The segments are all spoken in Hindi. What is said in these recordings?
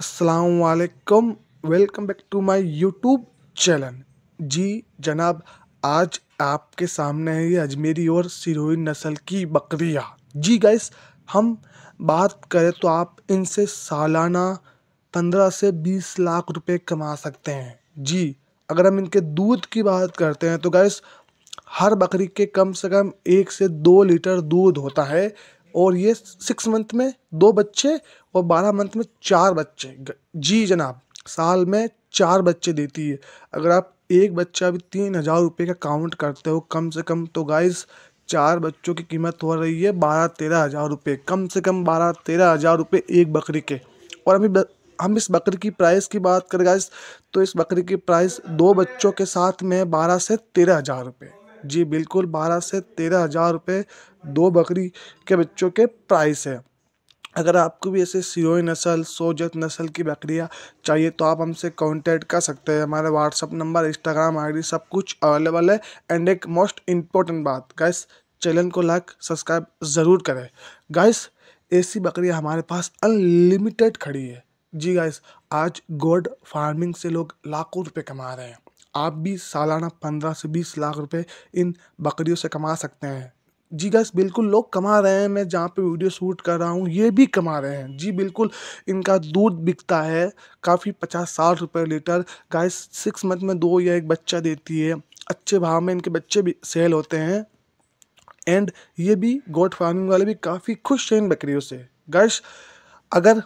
असलकम welcome back to my YouTube channel जी जनाब आज आपके सामने है ये अजमेरी और सिरोही नस्ल की बकरियाँ जी गैस हम बात करें तो आप इनसे सालाना पंद्रह से बीस लाख रुपए कमा सकते हैं जी अगर हम इनके दूध की बात करते हैं तो गैस हर बकरी के कम से कम एक से दो लीटर दूध होता है और ये सिक्स मंथ में दो बच्चे और बारह मंथ में चार बच्चे जी जनाब साल में चार बच्चे देती है अगर आप एक बच्चा भी तीन हज़ार रुपये का काउंट करते हो कम से कम तो गाइस चार बच्चों की कीमत हो रही है बारह तेरह हज़ार रुपये कम से कम बारह तेरह हज़ार रुपये एक बकरी के और अभी हम इस बकरी की प्राइस की बात करें गाइस तो इस बकरी की प्राइस दो बच्चों के साथ में बारह से तेरह हज़ार रुपये जी बिल्कुल बारह से तेरह हज़ार रुपये दो बकरी के बच्चों के प्राइस है अगर आपको भी ऐसे सिरोही नस्ल सोजत नस्ल की बकरियाँ चाहिए तो आप हमसे कांटेक्ट कर सकते हैं हमारे व्हाट्सअप नंबर इंस्टाग्राम आईडी सब कुछ अवेलेबल है एंड एक मोस्ट इम्पोर्टेंट बात गाइस चैनल को लाइक सब्सक्राइब ज़रूर करें गाइस ऐसी बकरियाँ हमारे पास अनलिमिटेड खड़ी है जी गाइस आज गोड फार्मिंग से लोग लाखों रुपये कमा रहे हैं आप भी सालाना पंद्रह से बीस लाख रुपए इन बकरियों से कमा सकते हैं जी गैस बिल्कुल लोग कमा रहे हैं मैं जहाँ पे वीडियो शूट कर रहा हूँ ये भी कमा रहे हैं जी बिल्कुल इनका दूध बिकता है काफ़ी पचास साठ रुपये लीटर गाइस सिक्स मंथ में दो या एक बच्चा देती है अच्छे भाव में इनके बच्चे भी सेल होते हैं एंड ये भी गोट फार्मिंग वाले भी काफ़ी खुश हैं इन बकरियों से गैस अगर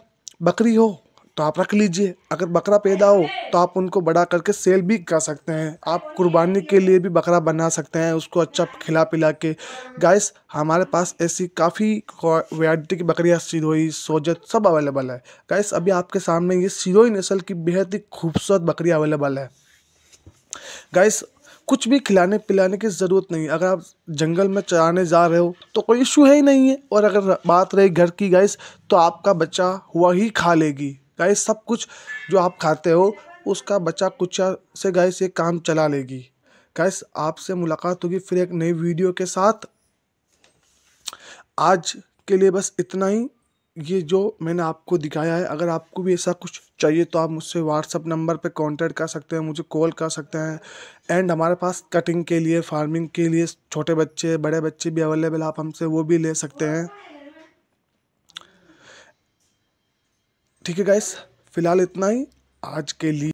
बकरी हो तो आप रख लीजिए अगर बकरा पैदा हो तो आप उनको बड़ा करके सेल भी कर सकते हैं आप कुर्बानी के लिए भी बकरा बना सकते हैं उसको अच्छा खिला पिला के गाइस हमारे पास ऐसी काफ़ी वैरायटी की बकरियाँ सिरोही सोजत सब अवेलेबल है गाइस अभी आपके सामने ये सिरोही नस्ल की बेहद ही खूबसूरत बकरी अवेलेबल है गाइस कुछ भी खिलाने पिलाने की ज़रूरत नहीं अगर आप जंगल में चराने जा रहे हो तो कोई इशू है ही नहीं है और अगर बात रही घर की गैस तो आपका बच्चा हुआ ही खा लेगी गाय सब कुछ जो आप खाते हो उसका बच्चा कुचा से गाय से काम चला लेगी गाय आपसे मुलाकात होगी फिर एक नई वीडियो के साथ आज के लिए बस इतना ही ये जो मैंने आपको दिखाया है अगर आपको भी ऐसा कुछ चाहिए तो आप मुझसे व्हाट्सअप नंबर पे कांटेक्ट कर सकते हैं मुझे कॉल कर सकते हैं एंड हमारे पास कटिंग के लिए फार्मिंग के लिए छोटे बच्चे बड़े बच्चे भी अवेलेबल आप हमसे वो भी ले सकते हैं ठीक है गाइस फिलहाल इतना ही आज के लिए